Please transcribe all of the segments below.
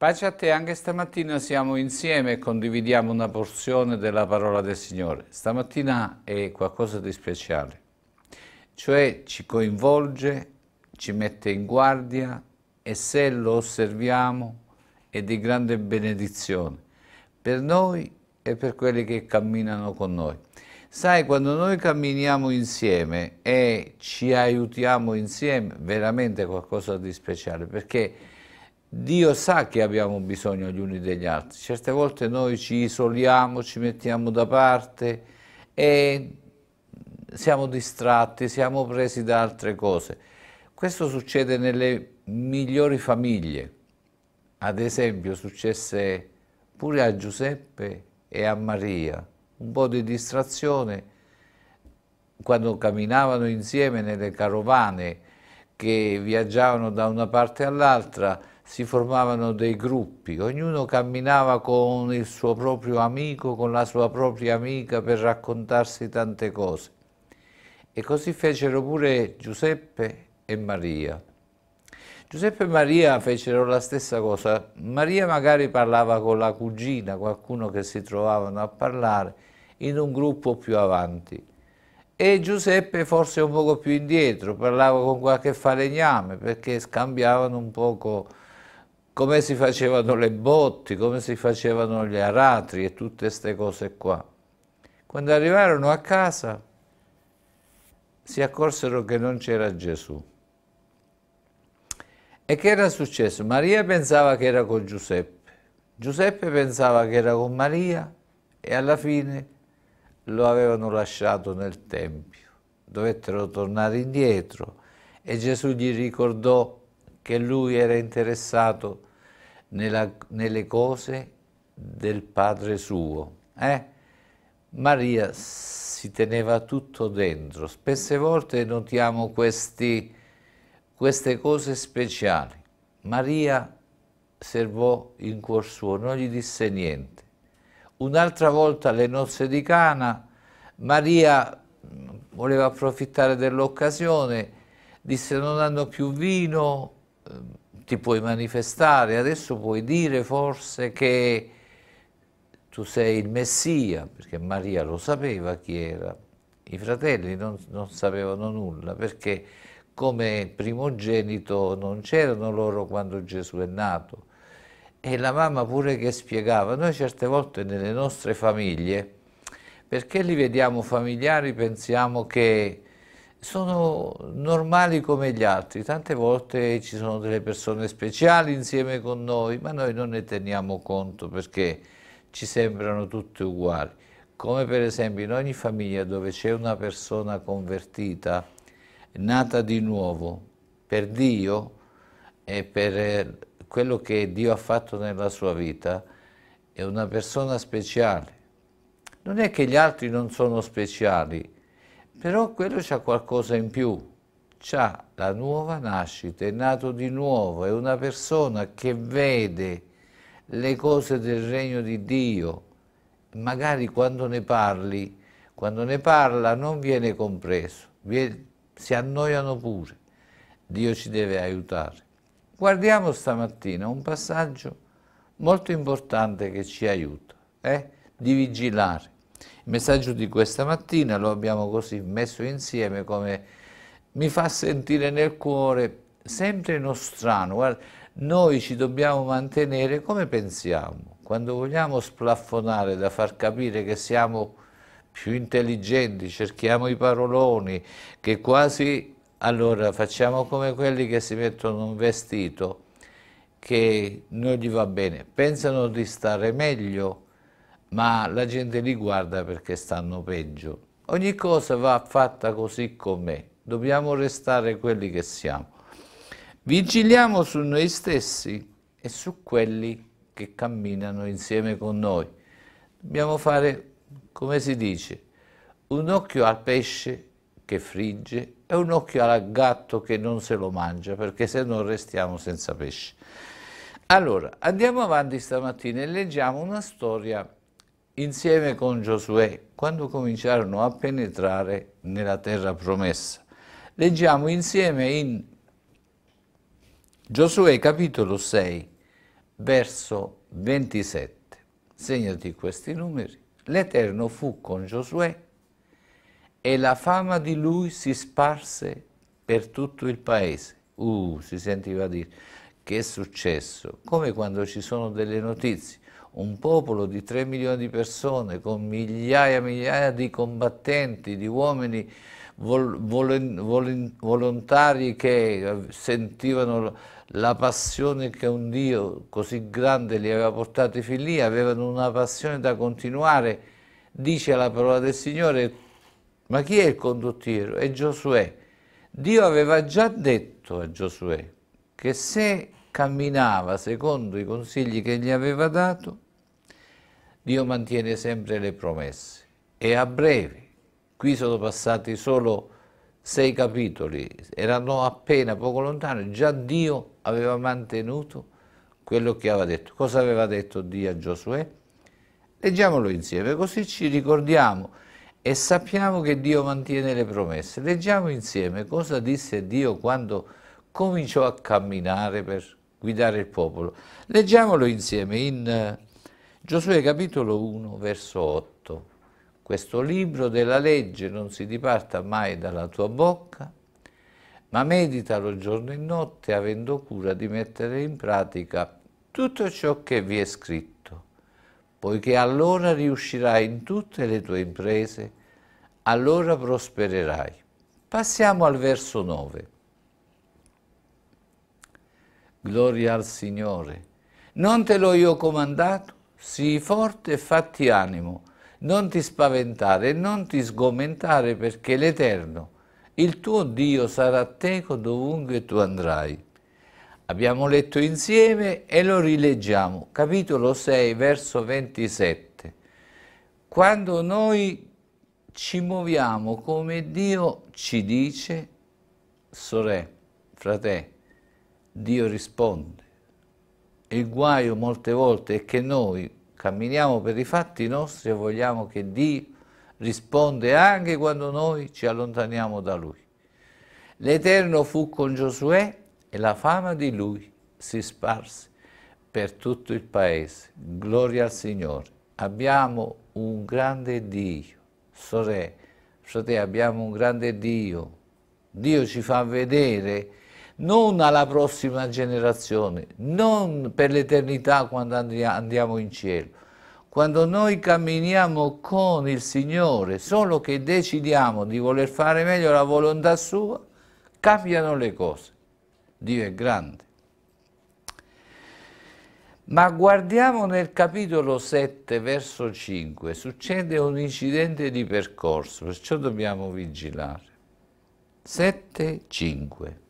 Pace a te, anche stamattina siamo insieme e condividiamo una porzione della parola del Signore. Stamattina è qualcosa di speciale, cioè ci coinvolge, ci mette in guardia e se lo osserviamo è di grande benedizione per noi e per quelli che camminano con noi. Sai, quando noi camminiamo insieme e ci aiutiamo insieme, veramente è qualcosa di speciale, perché Dio sa che abbiamo bisogno gli uni degli altri. Certe volte noi ci isoliamo, ci mettiamo da parte e siamo distratti, siamo presi da altre cose. Questo succede nelle migliori famiglie. Ad esempio successe pure a Giuseppe e a Maria. Un po' di distrazione quando camminavano insieme nelle carovane che viaggiavano da una parte all'altra, si formavano dei gruppi, ognuno camminava con il suo proprio amico, con la sua propria amica per raccontarsi tante cose. E così fecero pure Giuseppe e Maria. Giuseppe e Maria fecero la stessa cosa. Maria magari parlava con la cugina, qualcuno che si trovavano a parlare, in un gruppo più avanti. E Giuseppe forse un poco più indietro, parlava con qualche falegname, perché scambiavano un poco come si facevano le botti, come si facevano gli aratri e tutte queste cose qua. Quando arrivarono a casa si accorsero che non c'era Gesù. E che era successo? Maria pensava che era con Giuseppe, Giuseppe pensava che era con Maria e alla fine lo avevano lasciato nel Tempio. Dovettero tornare indietro e Gesù gli ricordò che lui era interessato a nella, nelle cose del Padre suo. Eh? Maria si teneva tutto dentro. Spesse volte notiamo questi, queste cose speciali. Maria servò in cuor suo, non gli disse niente. Un'altra volta alle nozze di Cana, Maria mm, voleva approfittare dell'occasione, disse non hanno più vino, mm, ti puoi manifestare, adesso puoi dire forse che tu sei il Messia, perché Maria lo sapeva chi era, i fratelli non, non sapevano nulla, perché come primogenito non c'erano loro quando Gesù è nato. E la mamma pure che spiegava, noi certe volte nelle nostre famiglie, perché li vediamo familiari, pensiamo che sono normali come gli altri, tante volte ci sono delle persone speciali insieme con noi, ma noi non ne teniamo conto perché ci sembrano tutte uguali. Come per esempio in ogni famiglia dove c'è una persona convertita, nata di nuovo per Dio e per quello che Dio ha fatto nella sua vita, è una persona speciale. Non è che gli altri non sono speciali, però quello c'ha qualcosa in più, c'ha la nuova nascita, è nato di nuovo, è una persona che vede le cose del regno di Dio. Magari quando ne parli, quando ne parla non viene compreso, viene, si annoiano pure. Dio ci deve aiutare. Guardiamo stamattina un passaggio molto importante che ci aiuta, eh? di vigilare. Il messaggio di questa mattina lo abbiamo così messo insieme come mi fa sentire nel cuore sempre uno strano. Guarda, noi ci dobbiamo mantenere come pensiamo. Quando vogliamo splaffonare da far capire che siamo più intelligenti, cerchiamo i paroloni, che quasi allora facciamo come quelli che si mettono un vestito che non gli va bene, pensano di stare meglio ma la gente li guarda perché stanno peggio. Ogni cosa va fatta così com'è, dobbiamo restare quelli che siamo. Vigiliamo su noi stessi e su quelli che camminano insieme con noi. Dobbiamo fare, come si dice, un occhio al pesce che frigge e un occhio al gatto che non se lo mangia, perché se no restiamo senza pesce. Allora, andiamo avanti stamattina e leggiamo una storia insieme con Giosuè quando cominciarono a penetrare nella terra promessa. Leggiamo insieme in Giosuè capitolo 6, verso 27. Segnati questi numeri. L'Eterno fu con Giosuè e la fama di lui si sparse per tutto il paese. Uh, si sentiva dire, che è successo? Come quando ci sono delle notizie un popolo di 3 milioni di persone con migliaia e migliaia di combattenti, di uomini vol vol volontari che sentivano la passione che un Dio così grande li aveva portati fin lì, avevano una passione da continuare, dice la parola del Signore, ma chi è il condottiero? È Giosuè. Dio aveva già detto a Giosuè che se camminava secondo i consigli che gli aveva dato, Dio mantiene sempre le promesse e a breve, qui sono passati solo sei capitoli, erano appena poco lontani, già Dio aveva mantenuto quello che aveva detto. Cosa aveva detto Dio a Giosuè? Leggiamolo insieme, così ci ricordiamo e sappiamo che Dio mantiene le promesse. Leggiamo insieme cosa disse Dio quando cominciò a camminare per guidare il popolo. Leggiamolo insieme in eh, Giosuè capitolo 1 verso 8 Questo libro della legge non si diparta mai dalla tua bocca, ma meditalo giorno e notte avendo cura di mettere in pratica tutto ciò che vi è scritto, poiché allora riuscirai in tutte le tue imprese, allora prospererai. Passiamo al verso 9. Gloria al Signore. Non te l'ho io comandato? sii forte e fatti animo, non ti spaventare e non ti sgomentare perché l'Eterno, il tuo Dio, sarà teco dovunque tu andrai. Abbiamo letto insieme e lo rileggiamo, capitolo 6, verso 27. Quando noi ci muoviamo come Dio ci dice, sore, fratello, Dio risponde il guaio molte volte è che noi camminiamo per i fatti nostri e vogliamo che Dio risponde anche quando noi ci allontaniamo da Lui. L'Eterno fu con Giosuè e la fama di Lui si sparse per tutto il paese. Gloria al Signore. Abbiamo un grande Dio. Sorelle, fratelli, abbiamo un grande Dio. Dio ci fa vedere non alla prossima generazione, non per l'eternità quando andiamo in cielo. Quando noi camminiamo con il Signore, solo che decidiamo di voler fare meglio la volontà sua, cambiano le cose. Dio è grande. Ma guardiamo nel capitolo 7, verso 5, succede un incidente di percorso, perciò dobbiamo vigilare. 7, 5.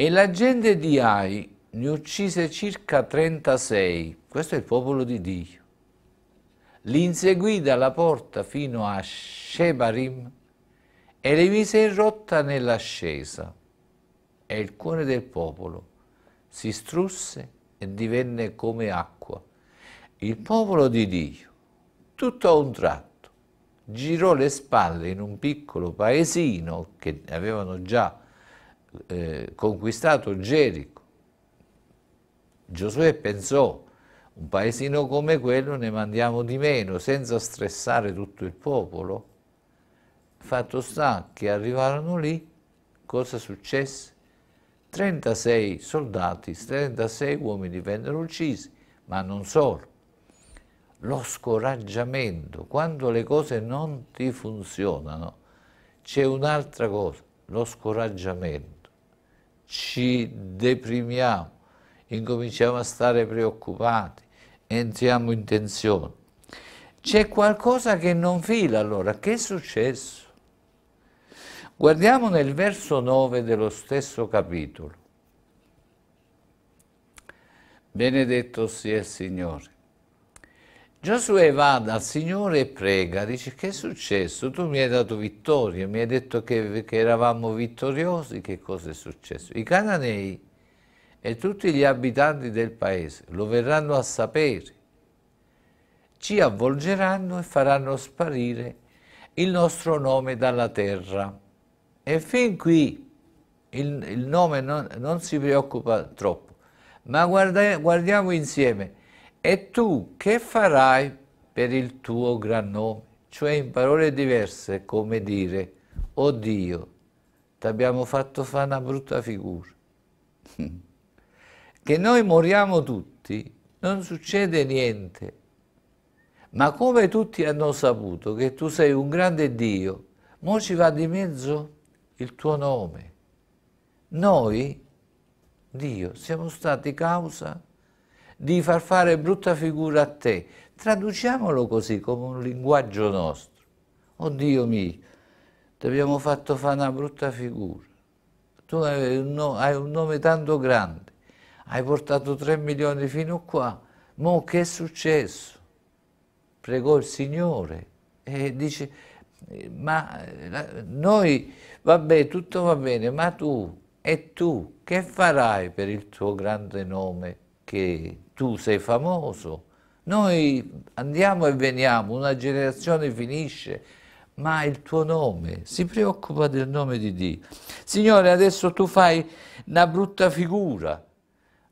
E la gente di Ai ne uccise circa 36. Questo è il popolo di Dio. Li inseguì dalla porta fino a Shebarim e le mise in rotta nell'ascesa. E il cuore del popolo si strusse e divenne come acqua. Il popolo di Dio, tutto a un tratto, girò le spalle in un piccolo paesino che avevano già eh, conquistato Gerico, Giosuè pensò, un paesino come quello ne mandiamo di meno, senza stressare tutto il popolo. Fatto sta che arrivarono lì, cosa successe? 36 soldati, 36 uomini vennero uccisi, ma non solo. Lo scoraggiamento, quando le cose non ti funzionano, c'è un'altra cosa, lo scoraggiamento ci deprimiamo, incominciamo a stare preoccupati, entriamo in tensione. C'è qualcosa che non fila allora, che è successo? Guardiamo nel verso 9 dello stesso capitolo. Benedetto sia il Signore Giosuè va dal Signore e prega, dice che è successo? Tu mi hai dato vittoria, mi hai detto che, che eravamo vittoriosi, che cosa è successo? I cananei e tutti gli abitanti del paese lo verranno a sapere, ci avvolgeranno e faranno sparire il nostro nome dalla terra. E fin qui il, il nome non, non, si preoccupa troppo, ma guarda, guardiamo insieme e tu che farai per il tuo gran nome? Cioè in parole diverse come dire, oh Dio, ti abbiamo fatto fare una brutta figura. che noi moriamo tutti, non succede niente. Ma come tutti hanno saputo che tu sei un grande Dio, mo ci va di mezzo il tuo nome. Noi, Dio, siamo stati causa di far fare brutta figura a te. Traduciamolo così come un linguaggio nostro. Oddio mio, ti abbiamo fatto fare una brutta figura. Tu hai un nome tanto grande, hai portato 3 milioni fino qua, ma che è successo? Pregò il Signore e dice, ma noi, vabbè, tutto va bene, ma tu e tu che farai per il tuo grande nome? che tu sei famoso, noi andiamo e veniamo, una generazione finisce, ma il tuo nome, si preoccupa del nome di Dio. Signore, adesso tu fai una brutta figura.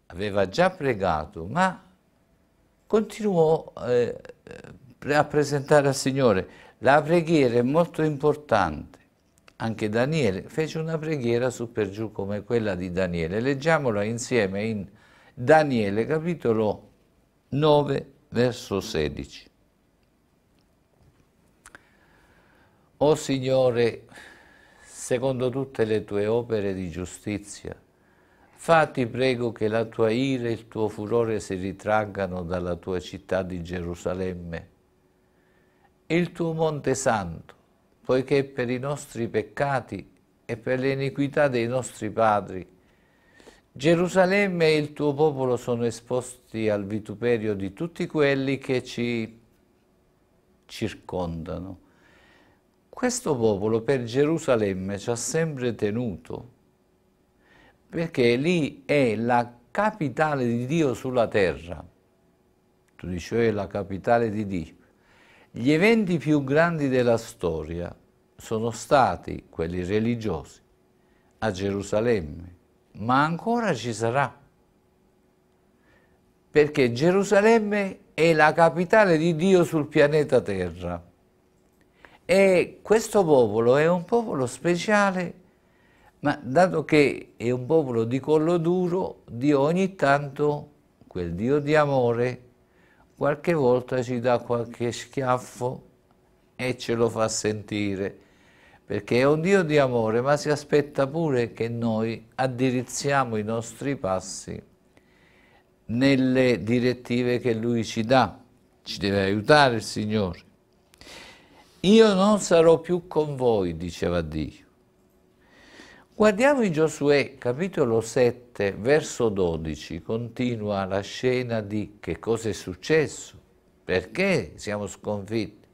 Aveva già pregato, ma continuò eh, a presentare al Signore. La preghiera è molto importante. Anche Daniele fece una preghiera su per giù come quella di Daniele. Leggiamola insieme in Daniele capitolo 9 verso 16. O Signore, secondo tutte le tue opere di giustizia, fatti prego che la tua ira e il tuo furore si ritraggano dalla tua città di Gerusalemme, il tuo monte santo, poiché per i nostri peccati e per le iniquità dei nostri padri Gerusalemme e il tuo popolo sono esposti al vituperio di tutti quelli che ci circondano. Questo popolo per Gerusalemme ci ha sempre tenuto, perché lì è la capitale di Dio sulla terra. Tu dici, oh, è la capitale di Dio. Gli eventi più grandi della storia sono stati quelli religiosi a Gerusalemme ma ancora ci sarà. Perché Gerusalemme è la capitale di Dio sul pianeta Terra. E questo popolo è un popolo speciale, ma dato che è un popolo di collo duro, Dio ogni tanto, quel Dio di amore, qualche volta ci dà qualche schiaffo e ce lo fa sentire perché è un Dio di amore, ma si aspetta pure che noi addirizziamo i nostri passi nelle direttive che Lui ci dà. Ci deve aiutare il Signore. Io non sarò più con voi, diceva Dio. Guardiamo in Giosuè, capitolo 7, verso 12, continua la scena di che cosa è successo, perché siamo sconfitti,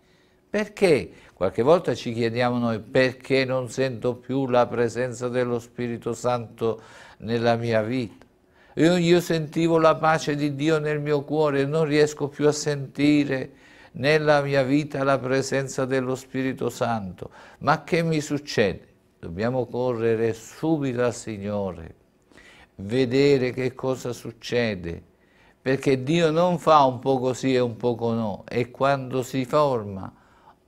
perché Qualche volta ci chiediamo noi perché non sento più la presenza dello Spirito Santo nella mia vita. Io, io sentivo la pace di Dio nel mio cuore, non riesco più a sentire nella mia vita la presenza dello Spirito Santo. Ma che mi succede? Dobbiamo correre subito al Signore, vedere che cosa succede, perché Dio non fa un po' così e un po' no, e quando si forma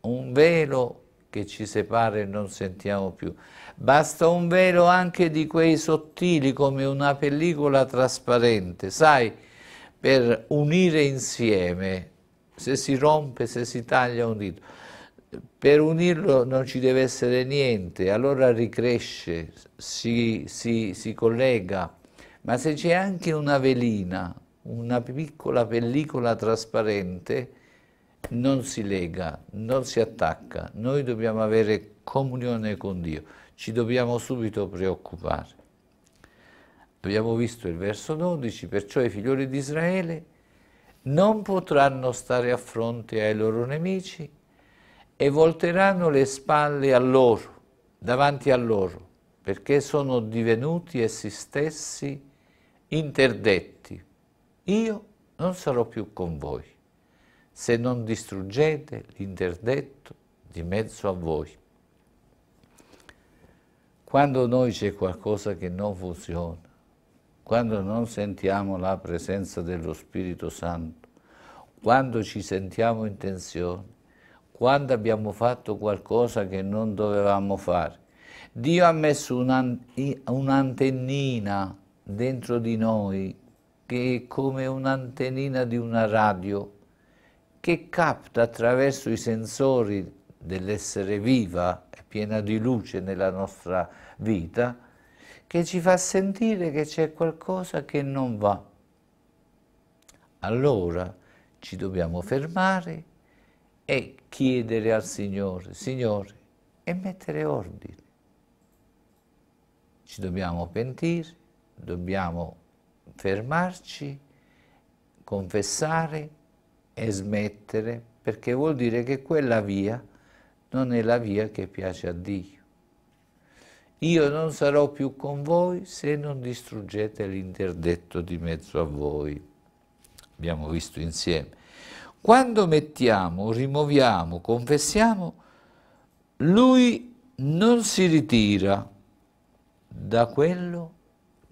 un velo che ci separa e non sentiamo più. Basta un velo anche di quei sottili come una pellicola trasparente, sai, per unire insieme, se si rompe, se si taglia un dito. Per unirlo non ci deve essere niente, allora ricresce, si, si, si collega. Ma se c'è anche una velina, una piccola pellicola trasparente, non si lega, non si attacca, noi dobbiamo avere comunione con Dio, ci dobbiamo subito preoccupare. Abbiamo visto il verso 12, perciò i figlioli di Israele non potranno stare a fronte ai loro nemici e volteranno le spalle a loro, davanti a loro, perché sono divenuti essi stessi interdetti. Io non sarò più con voi se non distruggete l'interdetto di mezzo a voi. Quando noi c'è qualcosa che non funziona, quando non sentiamo la presenza dello Spirito Santo, quando ci sentiamo in tensione, quando abbiamo fatto qualcosa che non dovevamo fare, Dio ha messo un'antennina dentro di noi che è come un'antennina di una radio che capta attraverso i sensori dell'essere viva e piena di luce nella nostra vita, che ci fa sentire che c'è qualcosa che non va. Allora ci dobbiamo fermare e chiedere al Signore, Signore, e mettere ordine. Ci dobbiamo pentire, dobbiamo fermarci, confessare e smettere, perché vuol dire che quella via non è la via che piace a Dio. Io non sarò più con voi se non distruggete l'interdetto di mezzo a voi. Abbiamo visto insieme. Quando mettiamo, rimuoviamo, confessiamo, lui non si ritira da quello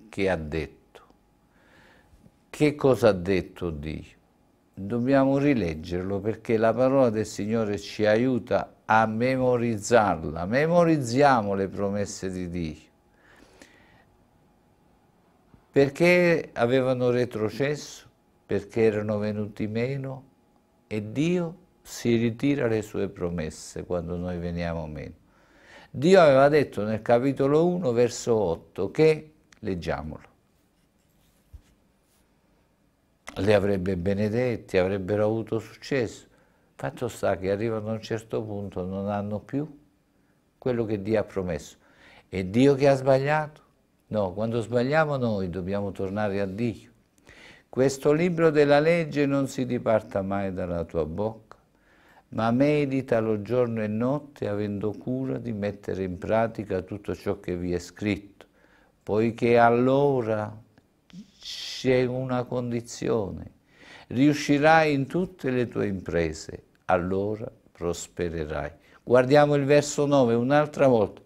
che ha detto. Che cosa ha detto Dio? dobbiamo rileggerlo perché la parola del Signore ci aiuta a memorizzarla. Memorizziamo le promesse di Dio. Perché avevano retrocesso? Perché erano venuti meno? E Dio si ritira le sue promesse quando noi veniamo meno. Dio aveva detto nel capitolo 1, verso 8, che, leggiamolo, li avrebbe benedetti, avrebbero avuto successo. Fatto sta che arrivano a un certo punto, non hanno più quello che Dio ha promesso. È Dio che ha sbagliato? No, quando sbagliamo noi dobbiamo tornare a Dio. Questo libro della legge non si diparta mai dalla tua bocca, ma meditalo giorno e notte avendo cura di mettere in pratica tutto ciò che vi è scritto, poiché allora c'è una condizione, riuscirai in tutte le tue imprese, allora prospererai. Guardiamo il verso 9 un'altra volta.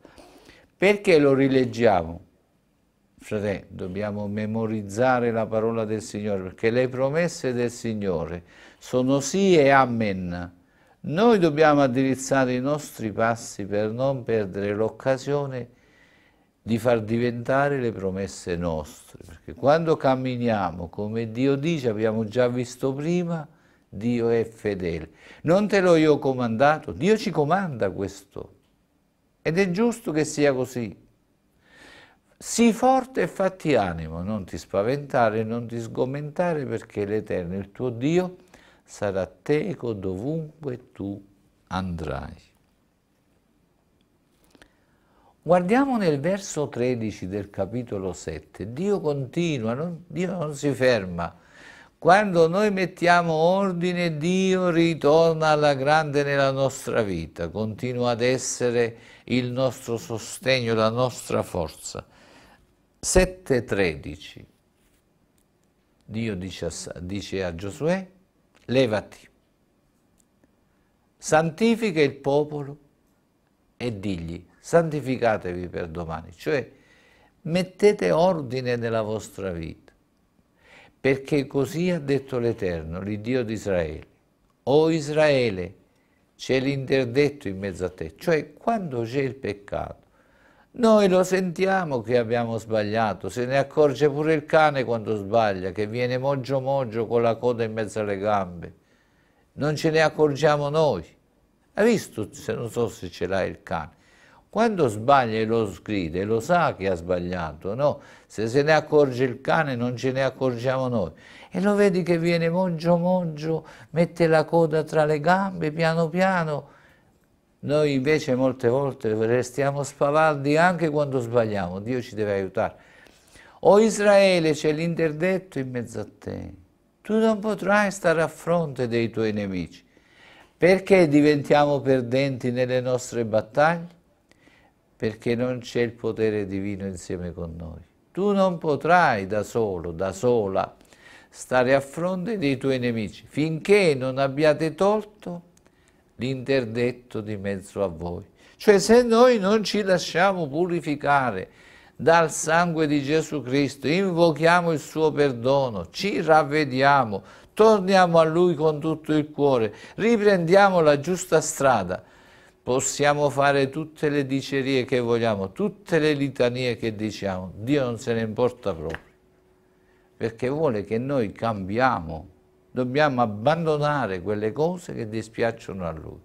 Perché lo rileggiamo? Fratello, dobbiamo memorizzare la parola del Signore, perché le promesse del Signore sono sì e amen. Noi dobbiamo addirizzare i nostri passi per non perdere l'occasione di far diventare le promesse nostre, perché quando camminiamo come Dio dice, abbiamo già visto prima, Dio è fedele. Non te l'ho io comandato, Dio ci comanda questo. Ed è giusto che sia così. Sii forte e fatti animo, non ti spaventare, non ti sgomentare, perché l'Eterno, il tuo Dio, sarà teco dovunque tu andrai. Guardiamo nel verso 13 del capitolo 7, Dio continua, non, Dio non si ferma. Quando noi mettiamo ordine, Dio ritorna alla grande nella nostra vita, continua ad essere il nostro sostegno, la nostra forza. 7.13 Dio dice a, dice a Giosuè, levati, santifica il popolo e digli, santificatevi per domani, cioè mettete ordine nella vostra vita, perché così ha detto l'Eterno, l'Iddio di Israele. O Israele, c'è l'interdetto in mezzo a te, cioè quando c'è il peccato. Noi lo sentiamo che abbiamo sbagliato, se ne accorge pure il cane quando sbaglia, che viene mogio mogio con la coda in mezzo alle gambe. Non ce ne accorgiamo noi. Hai visto, se non so se ce l'ha il cane, quando sbaglia e lo scrive, lo sa che ha sbagliato, no? Se se ne accorge il cane non ce ne accorgiamo noi. E lo vedi che viene mongio mongio, mette la coda tra le gambe, piano piano. Noi invece molte volte restiamo spavaldi anche quando sbagliamo, Dio ci deve aiutare. O Israele c'è l'interdetto in mezzo a te, tu non potrai stare a fronte dei tuoi nemici. Perché diventiamo perdenti nelle nostre battaglie? perché non c'è il potere divino insieme con noi. Tu non potrai da solo, da sola, stare a fronte dei tuoi nemici, finché non abbiate tolto l'interdetto di mezzo a voi. Cioè se noi non ci lasciamo purificare dal sangue di Gesù Cristo, invochiamo il suo perdono, ci ravvediamo, torniamo a Lui con tutto il cuore, riprendiamo la giusta strada, Possiamo fare tutte le dicerie che vogliamo, tutte le litanie che diciamo, Dio non se ne importa proprio, perché vuole che noi cambiamo, dobbiamo abbandonare quelle cose che dispiacciono a Lui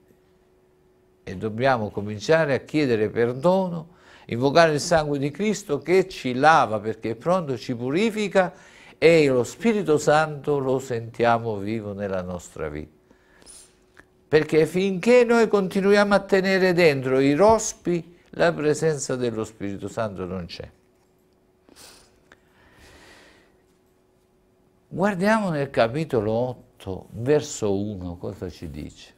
e dobbiamo cominciare a chiedere perdono, invocare il sangue di Cristo che ci lava perché è pronto, ci purifica e lo Spirito Santo lo sentiamo vivo nella nostra vita perché finché noi continuiamo a tenere dentro i rospi, la presenza dello Spirito Santo non c'è. Guardiamo nel capitolo 8, verso 1, cosa ci dice.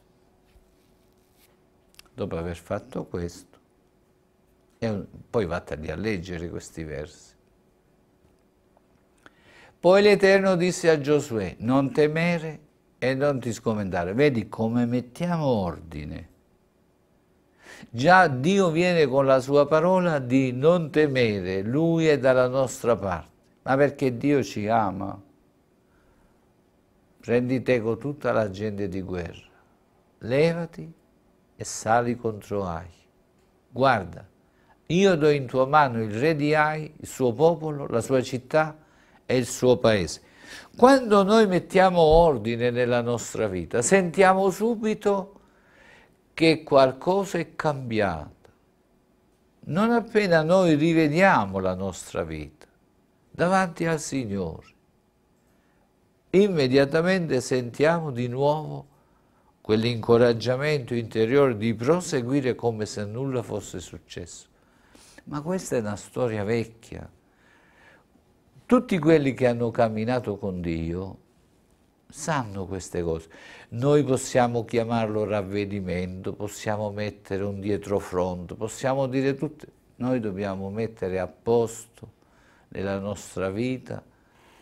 Dopo aver fatto questo, un, poi vattene a leggere questi versi. Poi l'Eterno disse a Giosuè, non temere, e non ti scomentare. Vedi come mettiamo ordine. Già Dio viene con la sua parola di non temere, Lui è dalla nostra parte, ma perché Dio ci ama. Prendi teco tutta la gente di guerra, levati e sali contro Ai. Guarda, io do in tua mano il re di Ai, il suo popolo, la sua città e il suo paese. Quando noi mettiamo ordine nella nostra vita, sentiamo subito che qualcosa è cambiato. Non appena noi rivediamo la nostra vita davanti al Signore, immediatamente sentiamo di nuovo quell'incoraggiamento interiore di proseguire come se nulla fosse successo. Ma questa è una storia vecchia. Tutti quelli che hanno camminato con Dio sanno queste cose. Noi possiamo chiamarlo ravvedimento, possiamo mettere un dietrofront, possiamo dire tutto. Noi dobbiamo mettere a posto nella nostra vita,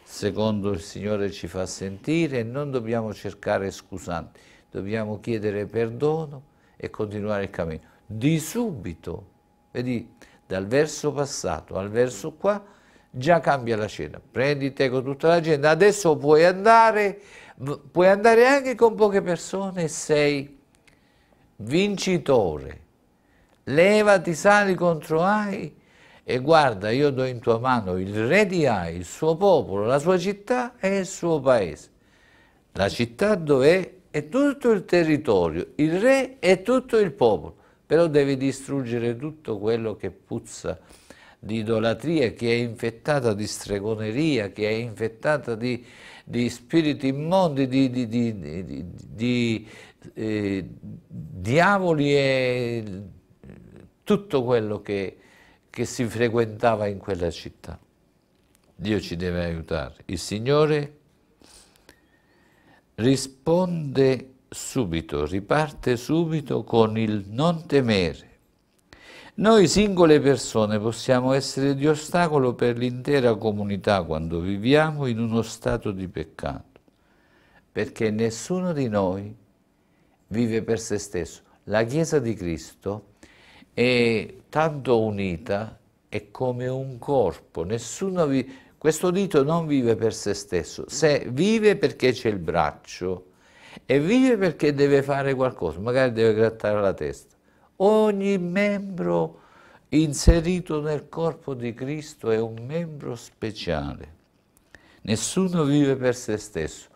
secondo il Signore ci fa sentire, e non dobbiamo cercare scusanti, dobbiamo chiedere perdono e continuare il cammino. Di subito, vedi, dal verso passato al verso qua, già cambia la scena. Prendi te con tutta la gente, adesso puoi andare, puoi andare anche con poche persone e sei vincitore. Levati, sali contro Ai e guarda, io do in tua mano il re di Ai, il suo popolo, la sua città e il suo paese. La città dov'è? E tutto il territorio, il re e tutto il popolo. Però devi distruggere tutto quello che puzza di idolatria, che è infettata di stregoneria, che è infettata di, di spiriti immondi, di, di, di eh, diavoli e tutto quello che, che si frequentava in quella città. Dio ci deve aiutare. Il Signore risponde subito, riparte subito con il non temere noi singole persone possiamo essere di ostacolo per l'intera comunità quando viviamo in uno stato di peccato, perché nessuno di noi vive per se stesso. La Chiesa di Cristo è tanto unita, è come un corpo, questo dito non vive per se stesso, se vive perché c'è il braccio e vive perché deve fare qualcosa, magari deve grattare la testa Ogni membro inserito nel corpo di Cristo è un membro speciale. Nessuno vive per se stesso.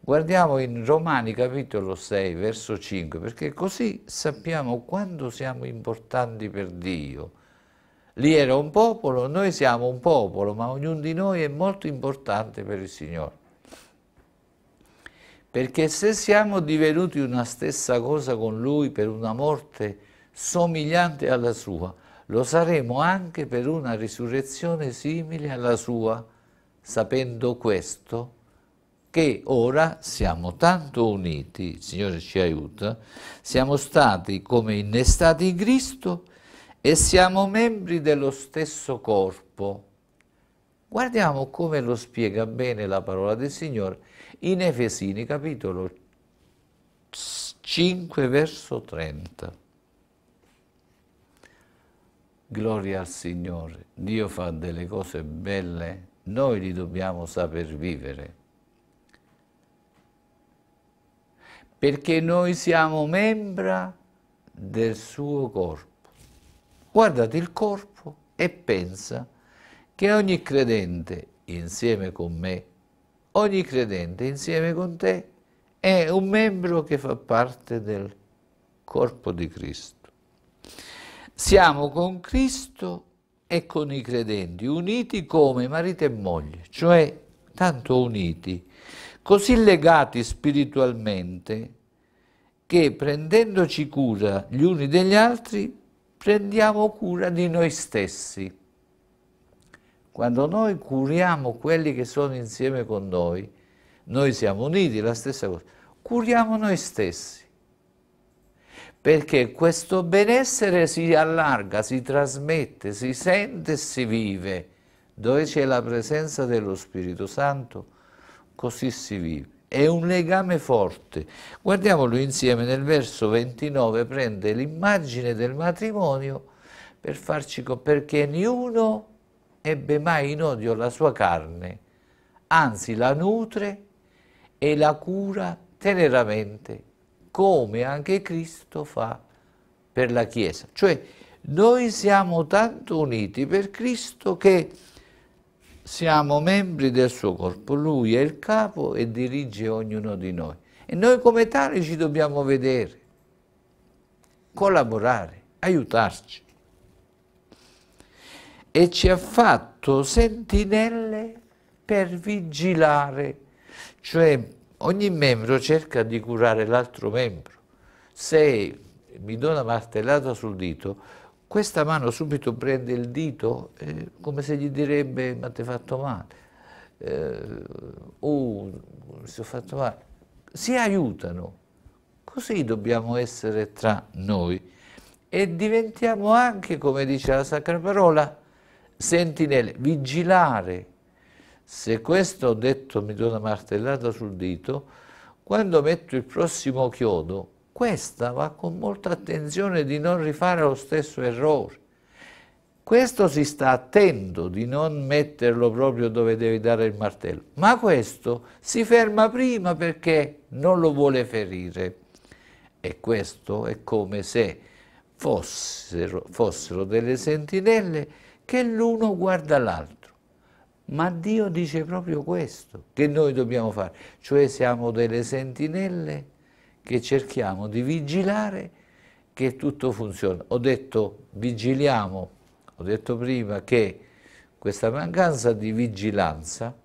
Guardiamo in Romani capitolo 6, verso 5, perché così sappiamo quando siamo importanti per Dio. Lì era un popolo, noi siamo un popolo, ma ognuno di noi è molto importante per il Signore. Perché se siamo divenuti una stessa cosa con Lui per una morte somigliante alla sua, lo saremo anche per una risurrezione simile alla sua, sapendo questo, che ora siamo tanto uniti, il Signore ci aiuta, siamo stati come innestati in Cristo e siamo membri dello stesso corpo. Guardiamo come lo spiega bene la parola del Signore in Efesini capitolo 5 verso 30. Gloria al Signore, Dio fa delle cose belle, noi li dobbiamo saper vivere. Perché noi siamo membra del suo corpo. Guardate il corpo e pensa che ogni credente insieme con me, ogni credente insieme con te è un membro che fa parte del corpo di Cristo siamo con Cristo e con i credenti, uniti come marito e moglie, cioè tanto uniti, così legati spiritualmente che prendendoci cura gli uni degli altri, prendiamo cura di noi stessi. Quando noi curiamo quelli che sono insieme con noi, noi siamo uniti, la stessa cosa, curiamo noi stessi perché questo benessere si allarga, si trasmette, si sente e si vive. Dove c'è la presenza dello Spirito Santo, così si vive. È un legame forte. Guardiamolo insieme nel verso 29, prende l'immagine del matrimonio per farci perché niuno ebbe mai in odio la sua carne, anzi la nutre e la cura teneramente come anche Cristo fa per la Chiesa. Cioè noi siamo tanto uniti per Cristo che siamo membri del suo corpo, lui è il capo e dirige ognuno di noi. E noi come tali ci dobbiamo vedere, collaborare, aiutarci. E ci ha fatto sentinelle per vigilare, cioè ogni membro cerca di curare l'altro membro. Se mi do una martellata sul dito, questa mano subito prende il dito eh, come se gli direbbe ma ti hai fatto male, eh, oh, mi sono fatto male. Si aiutano. Così dobbiamo essere tra noi e diventiamo anche, come dice la Sacra Parola, sentinelle, vigilare se questo ho detto mi do una martellata sul dito, quando metto il prossimo chiodo, questa va con molta attenzione di non rifare lo stesso errore. Questo si sta attento di non metterlo proprio dove devi dare il martello, ma questo si ferma prima perché non lo vuole ferire. E questo è come se fossero, fossero delle sentinelle che l'uno guarda l'altro. Ma Dio dice proprio questo, che noi dobbiamo fare, cioè siamo delle sentinelle che cerchiamo di vigilare che tutto funzioni. Ho detto vigiliamo, ho detto prima che questa mancanza di vigilanza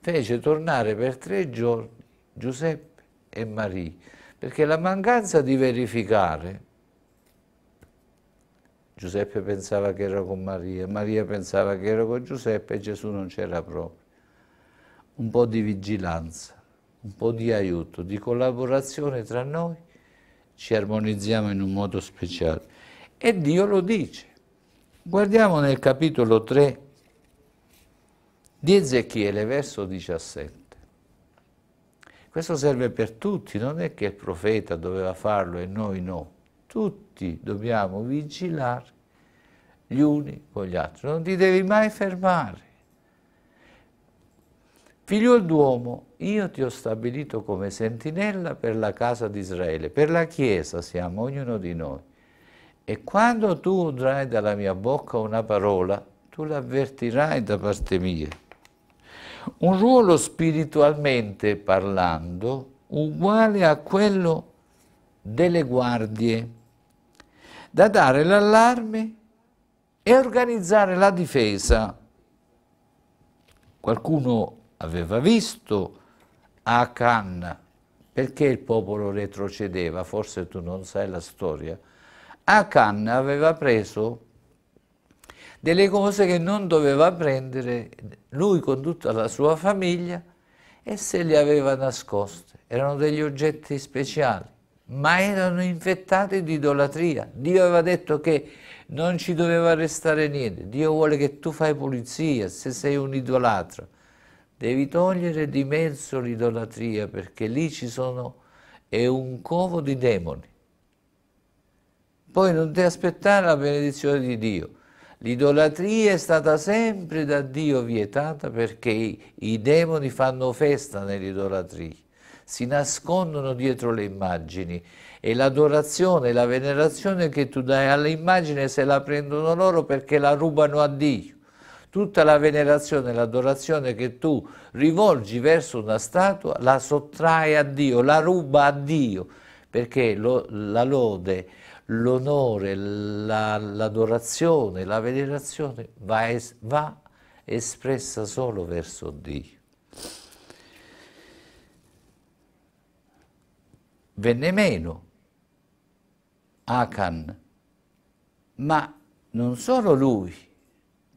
fece tornare per tre giorni Giuseppe e Maria, perché la mancanza di verificare Giuseppe pensava che era con Maria, Maria pensava che era con Giuseppe e Gesù non c'era proprio. Un po' di vigilanza, un po' di aiuto, di collaborazione tra noi, ci armonizziamo in un modo speciale. E Dio lo dice. Guardiamo nel capitolo 3 di Ezechiele, verso 17. Questo serve per tutti, non è che il profeta doveva farlo e noi no. Tutti tutti dobbiamo vigilare gli uni con gli altri, non ti devi mai fermare. Figlio d'uomo, io ti ho stabilito come sentinella per la casa di Israele, per la Chiesa siamo ognuno di noi. E quando tu udrai dalla mia bocca una parola, tu l'avvertirai da parte mia. Un ruolo spiritualmente parlando uguale a quello delle guardie da dare l'allarme e organizzare la difesa. Qualcuno aveva visto a Cannes perché il popolo retrocedeva, forse tu non sai la storia. A Cannes aveva preso delle cose che non doveva prendere lui con tutta la sua famiglia e se le aveva nascoste. Erano degli oggetti speciali ma erano infettati di idolatria. Dio aveva detto che non ci doveva restare niente. Dio vuole che tu fai pulizia se sei un idolatro. Devi togliere di mezzo l'idolatria perché lì ci sono, è un covo di demoni. Poi non ti aspettare la benedizione di Dio. L'idolatria è stata sempre da Dio vietata perché i demoni fanno festa nell'idolatria si nascondono dietro le immagini e l'adorazione, la venerazione che tu dai all'immagine se la prendono loro perché la rubano a Dio. Tutta la venerazione, l'adorazione che tu rivolgi verso una statua la sottrae a Dio, la ruba a Dio, perché lo, la lode, l'onore, l'adorazione, la, la venerazione va, es, va espressa solo verso Dio. venne meno Akan, ma non solo lui,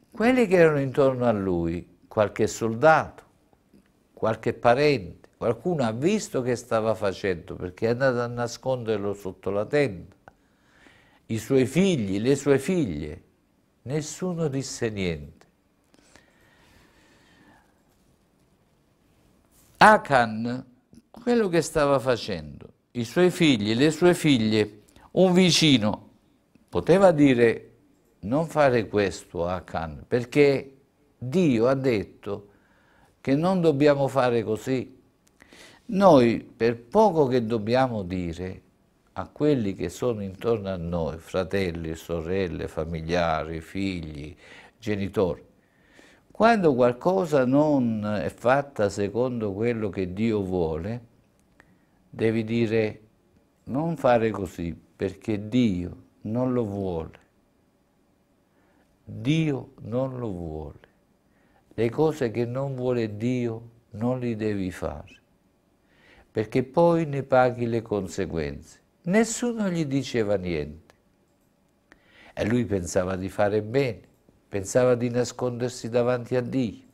quelli che erano intorno a lui, qualche soldato, qualche parente, qualcuno ha visto che stava facendo perché è andato a nasconderlo sotto la tenda, i suoi figli, le sue figlie, nessuno disse niente. Akan, quello che stava facendo, i suoi figli, le sue figlie, un vicino, poteva dire non fare questo a Can, perché Dio ha detto che non dobbiamo fare così. Noi, per poco che dobbiamo dire a quelli che sono intorno a noi, fratelli, sorelle, familiari, figli, genitori, quando qualcosa non è fatta secondo quello che Dio vuole, devi dire non fare così perché Dio non lo vuole. Dio non lo vuole. Le cose che non vuole Dio non le devi fare, perché poi ne paghi le conseguenze. Nessuno gli diceva niente. E lui pensava di fare bene, pensava di nascondersi davanti a Dio.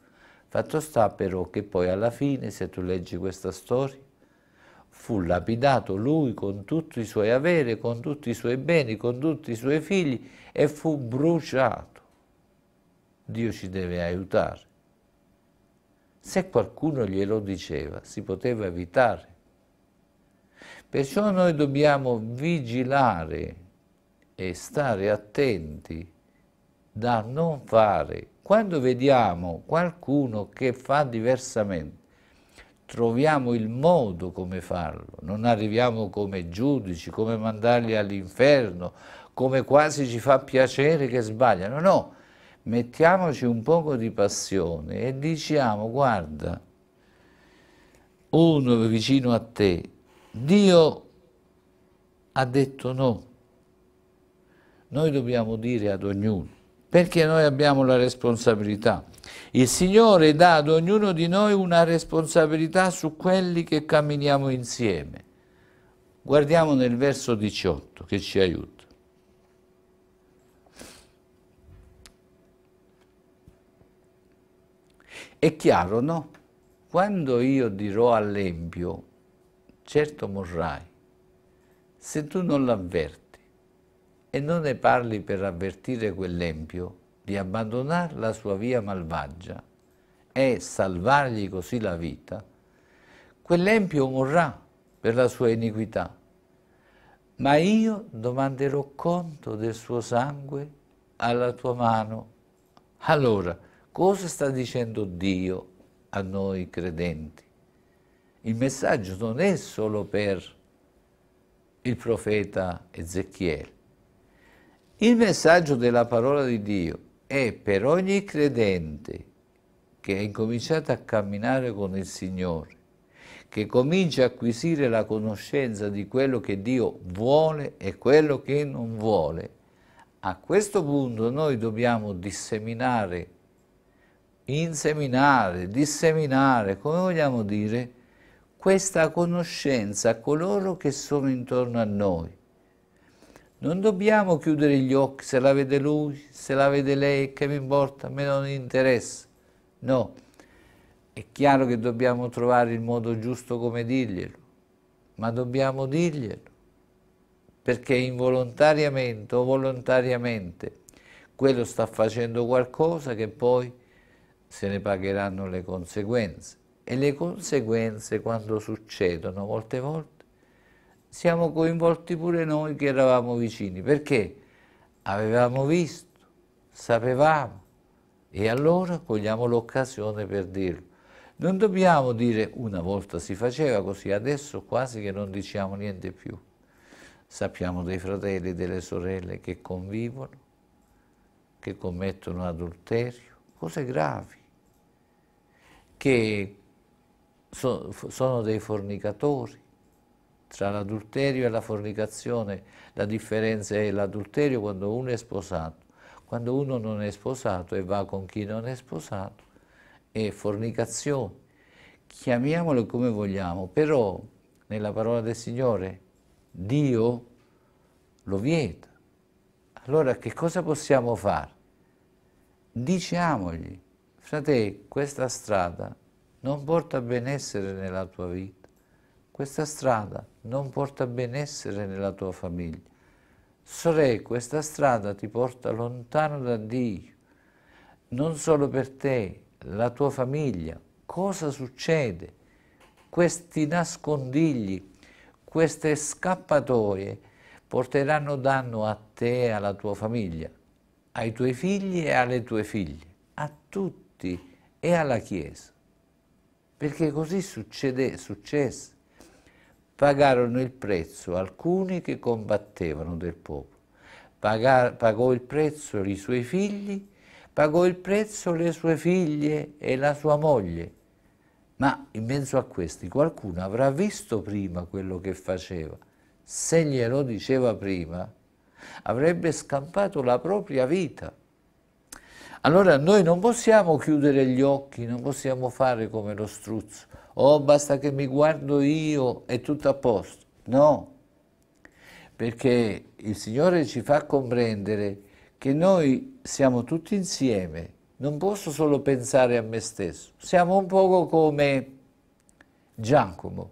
Fatto sta però che poi alla fine, se tu leggi questa storia, fu lapidato lui con tutti i suoi averi, con tutti i suoi beni, con tutti i suoi figli e fu bruciato. Dio ci deve aiutare. Se qualcuno glielo diceva, si poteva evitare. Perciò noi dobbiamo vigilare e stare attenti da non fare. Quando vediamo qualcuno che fa diversamente, troviamo il modo come farlo, non arriviamo come giudici, come mandarli all'inferno, come quasi ci fa piacere che sbagliano, no, mettiamoci un poco di passione e diciamo guarda, uno vicino a te, Dio ha detto no, noi dobbiamo dire ad ognuno perché noi abbiamo la responsabilità. Il Signore dà ad ognuno di noi una responsabilità su quelli che camminiamo insieme. Guardiamo nel verso 18 che ci aiuta. È chiaro, no? Quando io dirò all'empio, certo morrai, se tu non l'avverti, e non ne parli per avvertire quell'empio di abbandonare la sua via malvagia e salvargli così la vita, quell'empio morrà per la sua iniquità, ma io domanderò conto del suo sangue alla tua mano. Allora, cosa sta dicendo Dio a noi credenti? Il messaggio non è solo per il profeta Ezechiele, il messaggio della parola di Dio è per ogni credente che ha incominciato a camminare con il Signore, che comincia a acquisire la conoscenza di quello che Dio vuole e quello che non vuole, a questo punto noi dobbiamo disseminare, inseminare, disseminare, come vogliamo dire, questa conoscenza a coloro che sono intorno a noi. Non dobbiamo chiudere gli occhi se la vede lui, se la vede lei, che mi importa, a me non interessa. No, è chiaro che dobbiamo trovare il modo giusto come dirglielo, ma dobbiamo dirglielo, perché involontariamente o volontariamente quello sta facendo qualcosa che poi se ne pagheranno le conseguenze. E le conseguenze quando succedono molte volte siamo coinvolti pure noi che eravamo vicini, perché avevamo visto, sapevamo e allora cogliamo l'occasione per dirlo. Non dobbiamo dire una volta si faceva così, adesso quasi che non diciamo niente più. Sappiamo dei fratelli e delle sorelle che convivono, che commettono adulterio, cose gravi, che so, sono dei fornicatori, tra l'adulterio e la fornicazione la differenza è l'adulterio quando uno è sposato, quando uno non è sposato e va con chi non è sposato, è fornicazione. Chiamiamolo come vogliamo, però nella parola del Signore Dio lo vieta. Allora che cosa possiamo fare? Diciamogli, frate, questa strada non porta benessere nella tua vita questa strada non porta benessere nella tua famiglia. Sore, questa strada ti porta lontano da Dio, non solo per te, la tua famiglia. Cosa succede? Questi nascondigli, queste scappatoie porteranno danno a te, e alla tua famiglia, ai tuoi figli e alle tue figlie, a tutti e alla Chiesa. Perché così succede, successe pagarono il prezzo alcuni che combattevano del popolo. Pagar, pagò il prezzo i suoi figli, pagò il prezzo le sue figlie e la sua moglie. Ma in mezzo a questi qualcuno avrà visto prima quello che faceva. Se glielo diceva prima, avrebbe scampato la propria vita. Allora noi non possiamo chiudere gli occhi, non possiamo fare come lo struzzo oh basta che mi guardo io, è tutto a posto. No, perché il Signore ci fa comprendere che noi siamo tutti insieme, non posso solo pensare a me stesso, siamo un poco come Giacomo.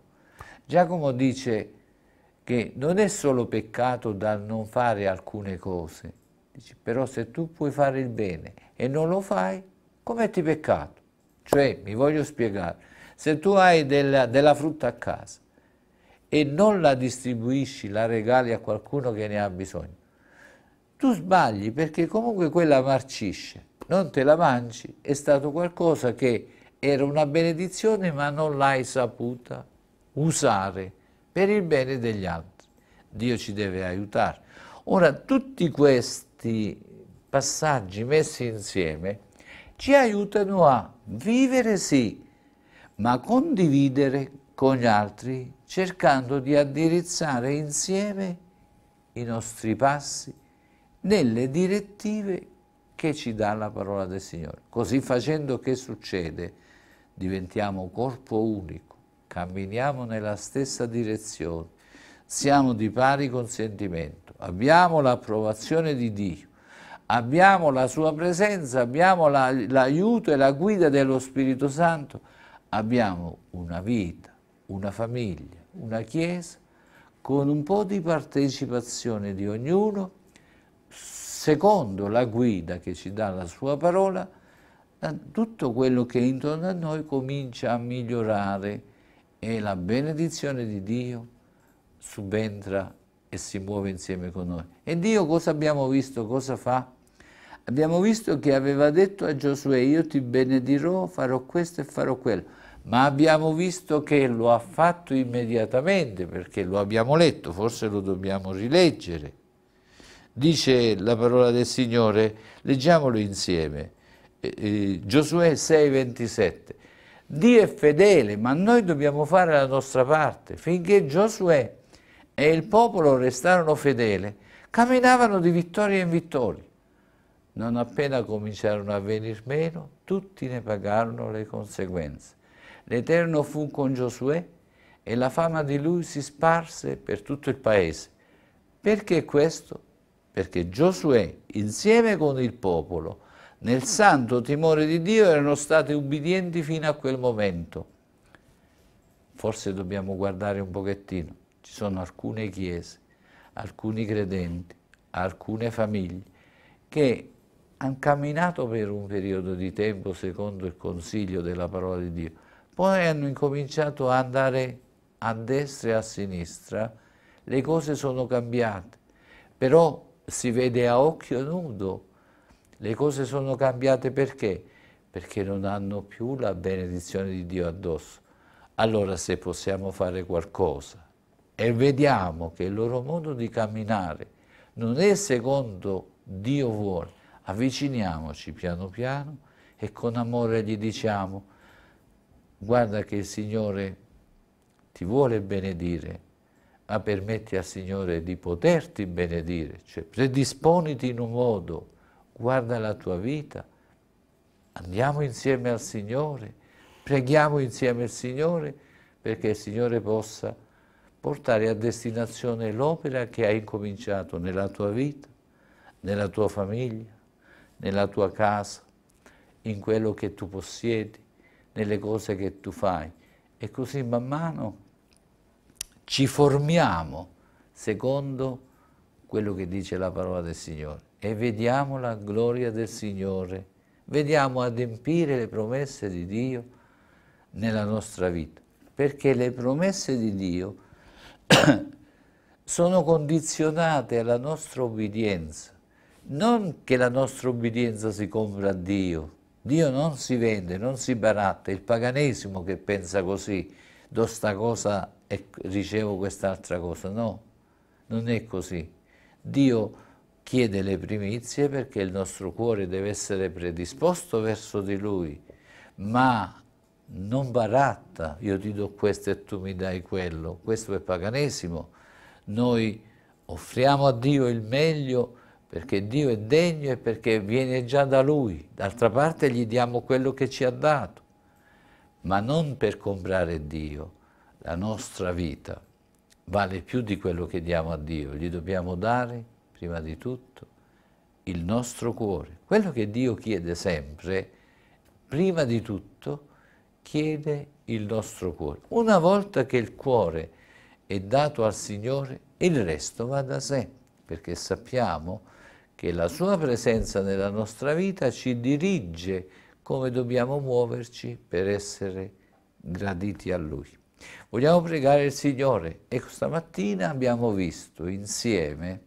Giacomo dice che non è solo peccato dal non fare alcune cose, dice, però se tu puoi fare il bene e non lo fai, commetti peccato. Cioè, mi voglio spiegare, se tu hai della, della frutta a casa e non la distribuisci, la regali a qualcuno che ne ha bisogno, tu sbagli perché comunque quella marcisce, non te la mangi, è stato qualcosa che era una benedizione ma non l'hai saputa usare per il bene degli altri. Dio ci deve aiutare. Ora, tutti questi passaggi messi insieme ci aiutano a vivere sì ma condividere con gli altri cercando di addirizzare insieme i nostri passi nelle direttive che ci dà la parola del Signore. Così facendo che succede? Diventiamo corpo unico, camminiamo nella stessa direzione, siamo di pari consentimento, abbiamo l'approvazione di Dio, abbiamo la sua presenza, abbiamo l'aiuto la, e la guida dello Spirito Santo, abbiamo una vita, una famiglia, una chiesa, con un po' di partecipazione di ognuno, secondo la guida che ci dà la sua parola, eh, tutto quello che è intorno a noi comincia a migliorare e la benedizione di Dio subentra e si muove insieme con noi. E Dio cosa abbiamo visto, cosa fa? Abbiamo visto che aveva detto a Giosuè, io ti benedirò, farò questo e farò quello ma abbiamo visto che lo ha fatto immediatamente perché lo abbiamo letto, forse lo dobbiamo rileggere. Dice la parola del Signore, leggiamolo insieme, eh, eh, Giosuè 6:27. Dio è fedele, ma noi dobbiamo fare la nostra parte. Finché Giosuè e il popolo restarono fedeli, camminavano di vittoria in vittoria. Non appena cominciarono a venir meno, tutti ne pagarono le conseguenze. L'Eterno fu con Giosuè e la fama di lui si sparse per tutto il paese. Perché questo? Perché Giosuè, insieme con il popolo, nel santo timore di Dio erano stati ubbidienti fino a quel momento. Forse dobbiamo guardare un pochettino. Ci sono alcune chiese, alcuni credenti, alcune famiglie che hanno camminato per un periodo di tempo secondo il consiglio della parola di Dio, poi hanno incominciato a andare a destra e a sinistra, le cose sono cambiate, però si vede a occhio nudo, le cose sono cambiate perché? Perché non hanno più la benedizione di Dio addosso. Allora se possiamo fare qualcosa e vediamo che il loro modo di camminare non è secondo Dio vuole, avviciniamoci piano piano e con amore gli diciamo guarda che il Signore ti vuole benedire, ma permetti al Signore di poterti benedire, cioè predisponiti in un modo, guarda la tua vita, andiamo insieme al Signore, preghiamo insieme al Signore perché il Signore possa portare a destinazione l'opera che hai incominciato nella tua vita, nella tua famiglia, nella tua casa, in quello che tu possiedi, nelle cose che tu fai. E così man mano ci formiamo secondo quello che dice la parola del Signore e vediamo la gloria del Signore, vediamo adempiere le promesse di Dio nella nostra vita, perché le promesse di Dio sono condizionate alla nostra obbedienza, non che la nostra obbedienza si compra a Dio, Dio non si vende, non si baratta, è il paganesimo che pensa così, do sta cosa e ricevo quest'altra cosa, no, non è così. Dio chiede le primizie perché il nostro cuore deve essere predisposto verso di Lui, ma non baratta, io ti do questo e tu mi dai quello, questo è paganesimo. Noi offriamo a Dio il meglio, perché Dio è degno e perché viene già da Lui. D'altra parte gli diamo quello che ci ha dato, ma non per comprare Dio. La nostra vita vale più di quello che diamo a Dio. Gli dobbiamo dare, prima di tutto, il nostro cuore. Quello che Dio chiede sempre, prima di tutto, chiede il nostro cuore. Una volta che il cuore è dato al Signore, il resto va da sé, perché sappiamo che la sua presenza nella nostra vita ci dirige come dobbiamo muoverci per essere graditi a Lui. Vogliamo pregare il Signore e questa mattina abbiamo visto insieme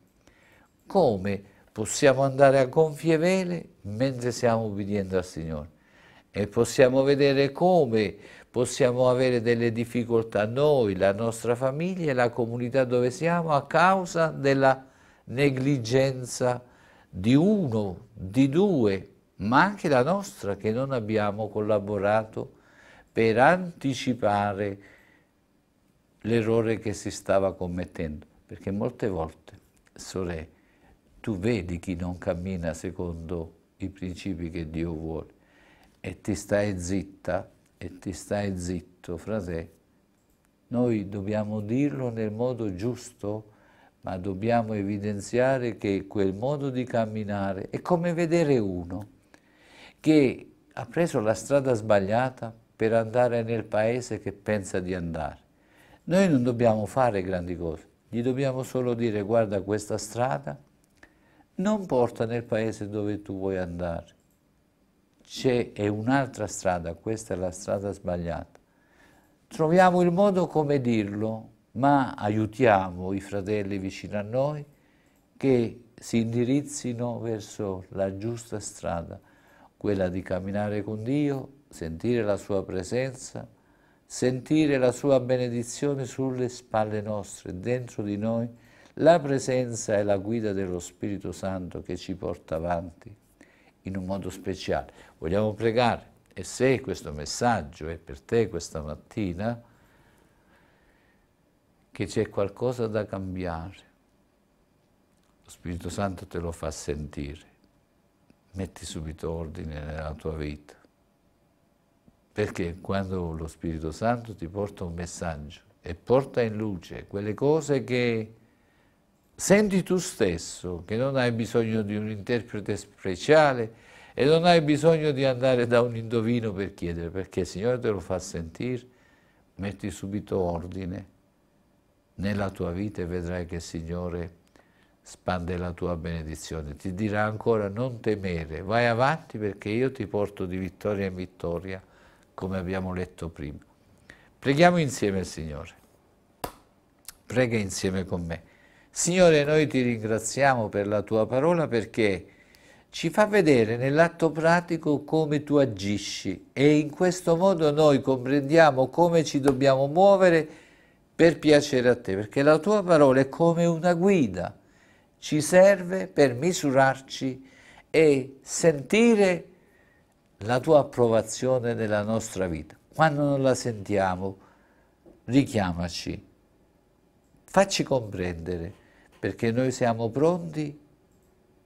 come possiamo andare a gonfie vele mentre siamo obbedienti al Signore e possiamo vedere come possiamo avere delle difficoltà noi, la nostra famiglia e la comunità dove siamo a causa della negligenza di uno, di due, ma anche la nostra che non abbiamo collaborato per anticipare l'errore che si stava commettendo. Perché molte volte, sorelle, tu vedi chi non cammina secondo i principi che Dio vuole e ti stai zitta e ti stai zitto, frate. Noi dobbiamo dirlo nel modo giusto, ma dobbiamo evidenziare che quel modo di camminare è come vedere uno che ha preso la strada sbagliata per andare nel paese che pensa di andare. Noi non dobbiamo fare grandi cose, gli dobbiamo solo dire guarda questa strada non porta nel paese dove tu vuoi andare. C'è un'altra strada, questa è la strada sbagliata. Troviamo il modo come dirlo, ma aiutiamo i fratelli vicino a noi che si indirizzino verso la giusta strada, quella di camminare con Dio, sentire la sua presenza, sentire la sua benedizione sulle spalle nostre, dentro di noi, la presenza e la guida dello Spirito Santo che ci porta avanti in un modo speciale. Vogliamo pregare e se questo messaggio è per te questa mattina, che c'è qualcosa da cambiare. Lo Spirito Santo te lo fa sentire. Metti subito ordine nella tua vita. Perché quando lo Spirito Santo ti porta un messaggio e porta in luce quelle cose che senti tu stesso, che non hai bisogno di un interprete speciale e non hai bisogno di andare da un indovino per chiedere, perché il Signore te lo fa sentire, metti subito ordine nella tua vita e vedrai che il Signore spande la tua benedizione. Ti dirà ancora non temere, vai avanti perché io ti porto di vittoria in vittoria, come abbiamo letto prima. Preghiamo insieme il Signore. Prega insieme con me. Signore, noi ti ringraziamo per la tua parola perché ci fa vedere nell'atto pratico come tu agisci e in questo modo noi comprendiamo come ci dobbiamo muovere per piacere a te, perché la tua parola è come una guida, ci serve per misurarci e sentire la tua approvazione nella nostra vita. Quando non la sentiamo, richiamaci, facci comprendere, perché noi siamo pronti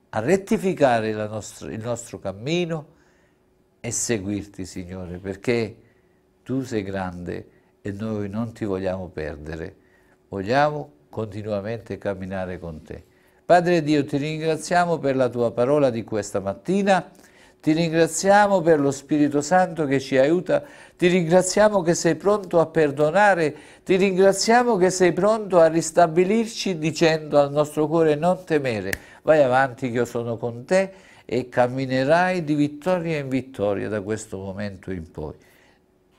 a rettificare nostra, il nostro cammino e seguirti, Signore, perché tu sei grande e noi non ti vogliamo perdere, vogliamo continuamente camminare con te. Padre Dio, ti ringraziamo per la tua parola di questa mattina, ti ringraziamo per lo Spirito Santo che ci aiuta, ti ringraziamo che sei pronto a perdonare, ti ringraziamo che sei pronto a ristabilirci dicendo al nostro cuore non temere, vai avanti che io sono con te e camminerai di vittoria in vittoria da questo momento in poi.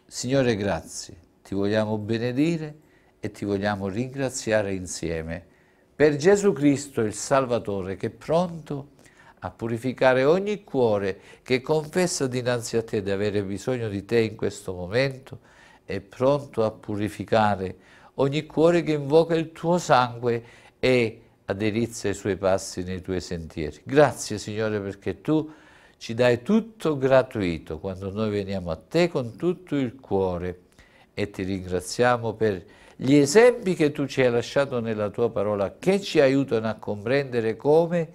Signore, grazie ti vogliamo benedire e ti vogliamo ringraziare insieme per Gesù Cristo il Salvatore che è pronto a purificare ogni cuore che confessa dinanzi a te di avere bisogno di te in questo momento, è pronto a purificare ogni cuore che invoca il tuo sangue e aderizza ai suoi passi nei tuoi sentieri. Grazie Signore perché tu ci dai tutto gratuito quando noi veniamo a te con tutto il cuore e ti ringraziamo per gli esempi che tu ci hai lasciato nella tua parola che ci aiutano a comprendere come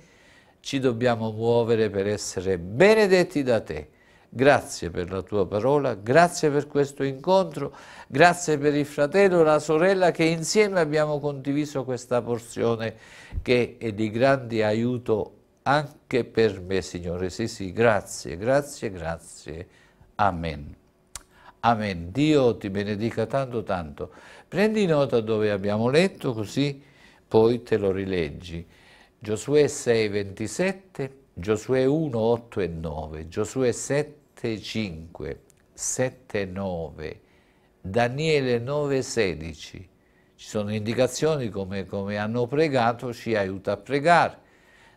ci dobbiamo muovere per essere benedetti da te. Grazie per la tua parola, grazie per questo incontro, grazie per il fratello e la sorella che insieme abbiamo condiviso questa porzione che è di grande aiuto anche per me, Signore. Sì, sì, grazie, grazie, grazie. Amen. Amen. Dio ti benedica tanto tanto. Prendi nota dove abbiamo letto così poi te lo rileggi. Giosuè 6, 27, Giosuè 1, 8 e 9, Giosuè 7, 5, 7, 9, Daniele 9, 16. Ci sono indicazioni come, come hanno pregato, ci aiuta a pregare.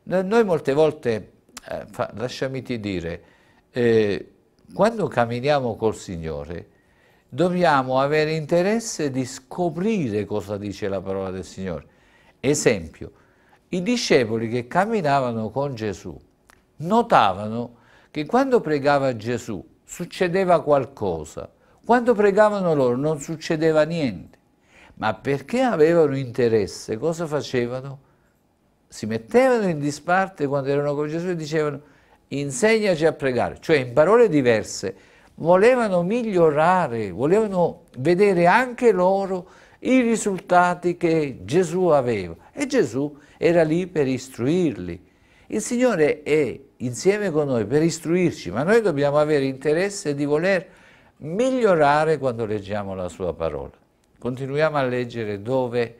Noi molte volte, eh, fa, lasciami ti dire, eh, quando camminiamo col Signore, dobbiamo avere interesse di scoprire cosa dice la parola del Signore. Esempio, i discepoli che camminavano con Gesù notavano che quando pregava Gesù succedeva qualcosa, quando pregavano loro non succedeva niente. Ma perché avevano interesse, cosa facevano? Si mettevano in disparte quando erano con Gesù e dicevano insegnaci a pregare, cioè in parole diverse, volevano migliorare, volevano vedere anche loro i risultati che Gesù aveva e Gesù era lì per istruirli. Il Signore è insieme con noi per istruirci, ma noi dobbiamo avere interesse di voler migliorare quando leggiamo la sua parola. Continuiamo a leggere dove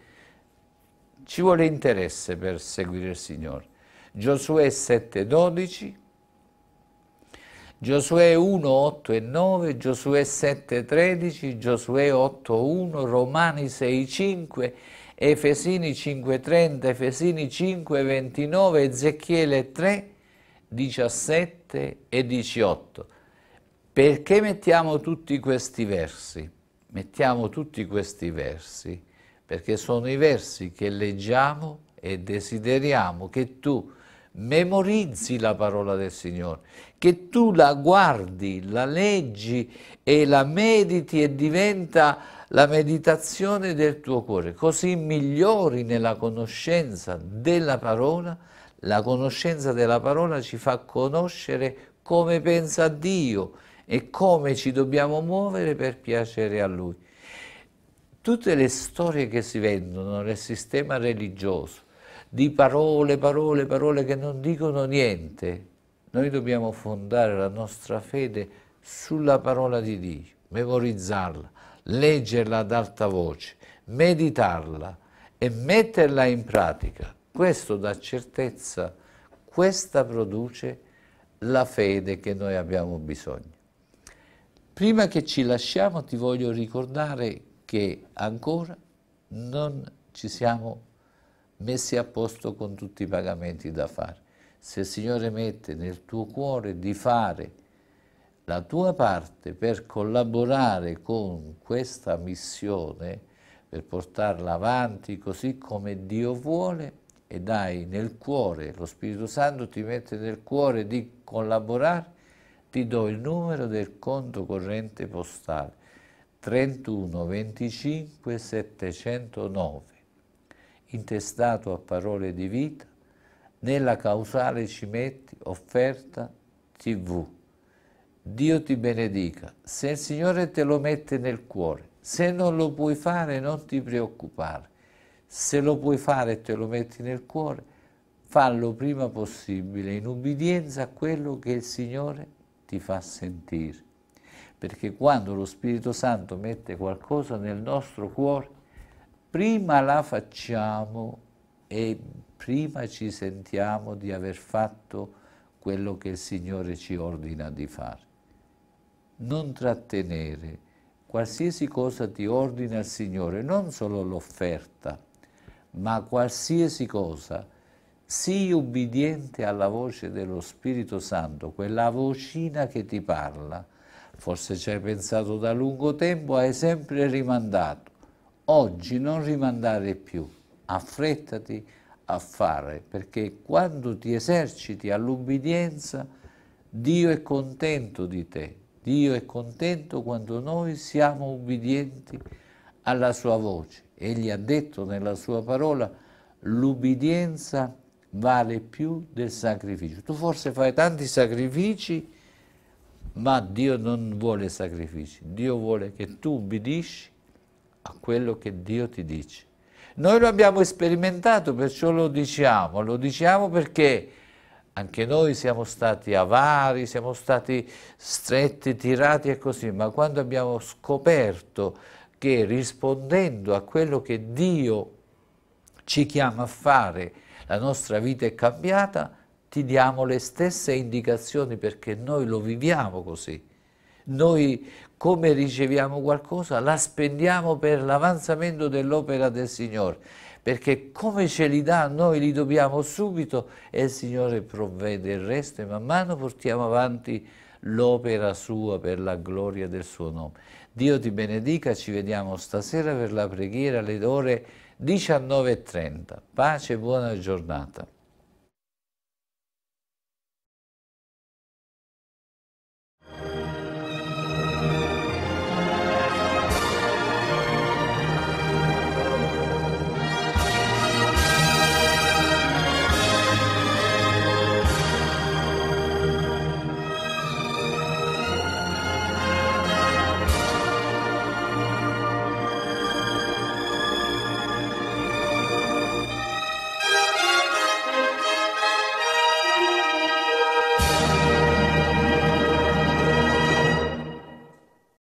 ci vuole interesse per seguire il Signore. Giosuè 7,12 Giosuè 1, 8 e 9, Giosuè 7, 13, Giosuè 8, 1, Romani 6, 5, Efesini 5, 30, Efesini 5, 29, Ezechiele 3, 17 e 18. Perché mettiamo tutti questi versi? Mettiamo tutti questi versi perché sono i versi che leggiamo e desideriamo che tu memorizzi la parola del Signore, che tu la guardi, la leggi e la mediti e diventa la meditazione del tuo cuore, così migliori nella conoscenza della parola, la conoscenza della parola ci fa conoscere come pensa Dio e come ci dobbiamo muovere per piacere a Lui. Tutte le storie che si vendono nel sistema religioso, di parole, parole, parole che non dicono niente, noi dobbiamo fondare la nostra fede sulla parola di Dio, memorizzarla, leggerla ad alta voce, meditarla e metterla in pratica. Questo dà certezza, questa produce la fede che noi abbiamo bisogno. Prima che ci lasciamo ti voglio ricordare che ancora non ci siamo messi a posto con tutti i pagamenti da fare se il Signore mette nel tuo cuore di fare la tua parte per collaborare con questa missione, per portarla avanti così come Dio vuole e dai nel cuore, lo Spirito Santo ti mette nel cuore di collaborare, ti do il numero del conto corrente postale 31 25 709, intestato a parole di vita nella causale ci metti offerta tv. Dio ti benedica, se il Signore te lo mette nel cuore, se non lo puoi fare non ti preoccupare, se lo puoi fare e te lo metti nel cuore, fallo prima possibile in ubbidienza a quello che il Signore ti fa sentire. Perché quando lo Spirito Santo mette qualcosa nel nostro cuore, prima la facciamo e prima ci sentiamo di aver fatto quello che il Signore ci ordina di fare. Non trattenere qualsiasi cosa ti ordina il Signore, non solo l'offerta, ma qualsiasi cosa, sii ubbidiente alla voce dello Spirito Santo, quella vocina che ti parla. Forse ci hai pensato da lungo tempo, hai sempre rimandato. Oggi non rimandare più, affrettati a fare, perché quando ti eserciti all'ubbidienza, Dio è contento di te, Dio è contento quando noi siamo ubbidienti alla sua voce. Egli ha detto nella sua parola, l'ubbidienza vale più del sacrificio. Tu forse fai tanti sacrifici, ma Dio non vuole sacrifici. Dio vuole che tu ubbidisci a quello che Dio ti dice. Noi lo abbiamo sperimentato, perciò lo diciamo, lo diciamo perché anche noi siamo stati avari, siamo stati stretti, tirati e così, ma quando abbiamo scoperto che rispondendo a quello che Dio ci chiama a fare, la nostra vita è cambiata, ti diamo le stesse indicazioni perché noi lo viviamo così. Noi come riceviamo qualcosa, la spendiamo per l'avanzamento dell'opera del Signore, perché come ce li dà noi li dobbiamo subito e il Signore provvede il resto e man mano portiamo avanti l'opera sua per la gloria del suo nome. Dio ti benedica, ci vediamo stasera per la preghiera alle ore 19.30. Pace e buona giornata.